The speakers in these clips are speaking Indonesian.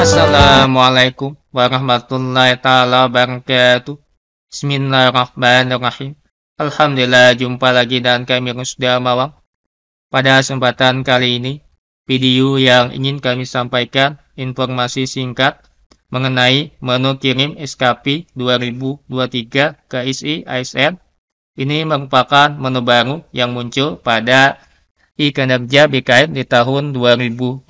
Assalamualaikum warahmatullahi taala wabarakatuh. Bismillahirrahmanirrahim. Alhamdulillah jumpa lagi dan kami sudah Mawang. Pada kesempatan kali ini, video yang ingin kami sampaikan informasi singkat mengenai menu kirim SKP 2023 KSI ASN. Ini merupakan menu baru yang muncul pada e-kinerja BKN di tahun 2023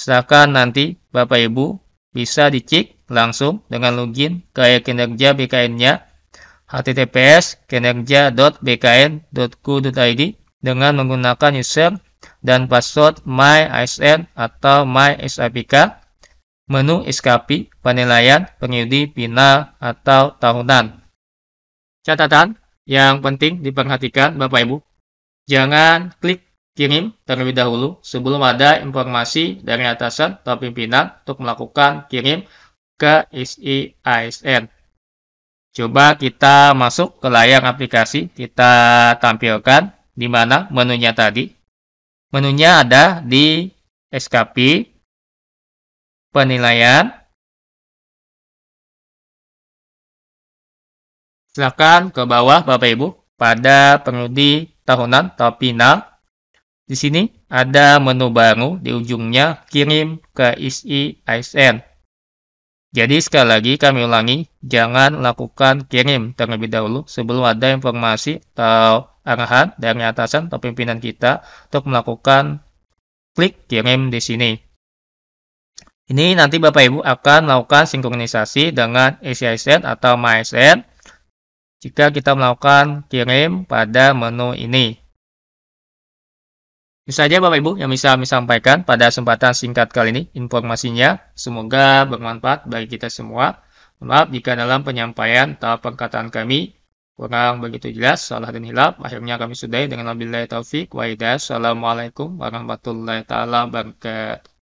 Silakan nanti Bapak Ibu bisa dicek langsung dengan login ke kinerja BKN-nya https kinerja.bkn.go.id dengan menggunakan user dan password myisn atau MySAPK, menu SKP penilaian pengundi final atau tahunan. Catatan yang penting diperhatikan Bapak Ibu, jangan klik kirim terlebih dahulu sebelum ada informasi dari atasan atau pimpinan untuk melakukan kirim ke isi ASN. Coba kita masuk ke layar aplikasi, kita tampilkan di mana menunya tadi. Menunya ada di SKP, penilaian, Silakan ke bawah Bapak Ibu pada pengundi tahunan atau final. Di sini ada menu baru di ujungnya kirim ke isi ASN. Jadi sekali lagi kami ulangi, jangan lakukan kirim terlebih dahulu sebelum ada informasi atau arahan dari atasan atau pimpinan kita untuk melakukan klik kirim di sini. Ini nanti Bapak Ibu akan melakukan sinkronisasi dengan ACISN atau MySN jika kita melakukan kirim pada menu ini. Itu saja Bapak Ibu yang bisa kami sampaikan pada kesempatan singkat kali ini informasinya. Semoga bermanfaat bagi kita semua. Maaf jika dalam penyampaian atau perkataan kami kurang begitu jelas, salah dan hilap. Akhirnya kami sudahi dengan wabillahi taufik wa hidayah. Assalamualaikum warahmatullahi wabarakatuh.